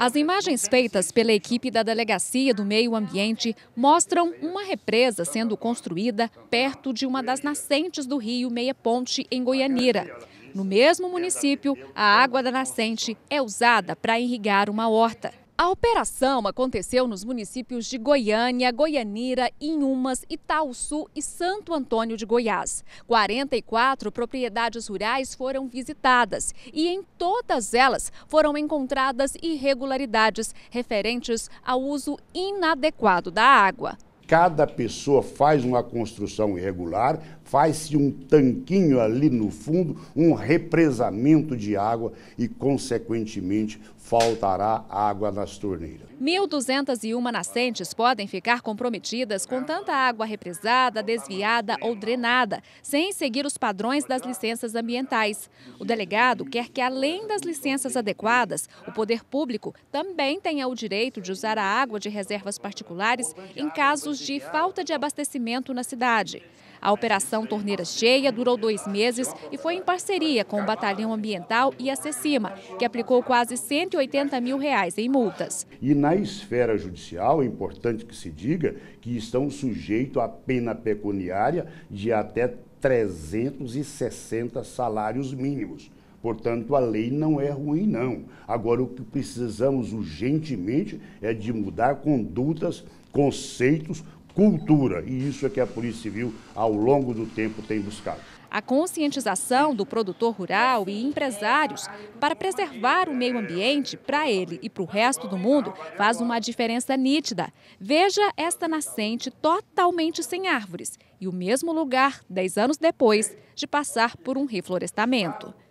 As imagens feitas pela equipe da Delegacia do Meio Ambiente mostram uma represa sendo construída perto de uma das nascentes do rio Meia Ponte, em Goianira. No mesmo município, a água da nascente é usada para irrigar uma horta. A operação aconteceu nos municípios de Goiânia, Goianira, Inhumas, Itaúsu e Santo Antônio de Goiás. 44 propriedades rurais foram visitadas e em todas elas foram encontradas irregularidades referentes ao uso inadequado da água cada pessoa faz uma construção irregular, faz-se um tanquinho ali no fundo, um represamento de água e, consequentemente, faltará água nas torneiras. 1.201 nascentes podem ficar comprometidas com tanta água represada, desviada ou drenada, sem seguir os padrões das licenças ambientais. O delegado quer que, além das licenças adequadas, o poder público também tenha o direito de usar a água de reservas particulares em casos de falta de abastecimento na cidade. A operação Torneira Cheia durou dois meses e foi em parceria com o Batalhão Ambiental e a CECIMA, que aplicou quase 180 mil reais em multas. E na esfera judicial, é importante que se diga que estão sujeitos à pena pecuniária de até 360 salários mínimos. Portanto, a lei não é ruim, não. Agora, o que precisamos urgentemente é de mudar condutas, conceitos, cultura. E isso é que a Polícia Civil, ao longo do tempo, tem buscado. A conscientização do produtor rural e empresários para preservar o meio ambiente para ele e para o resto do mundo faz uma diferença nítida. Veja esta nascente totalmente sem árvores e o mesmo lugar 10 anos depois de passar por um reflorestamento.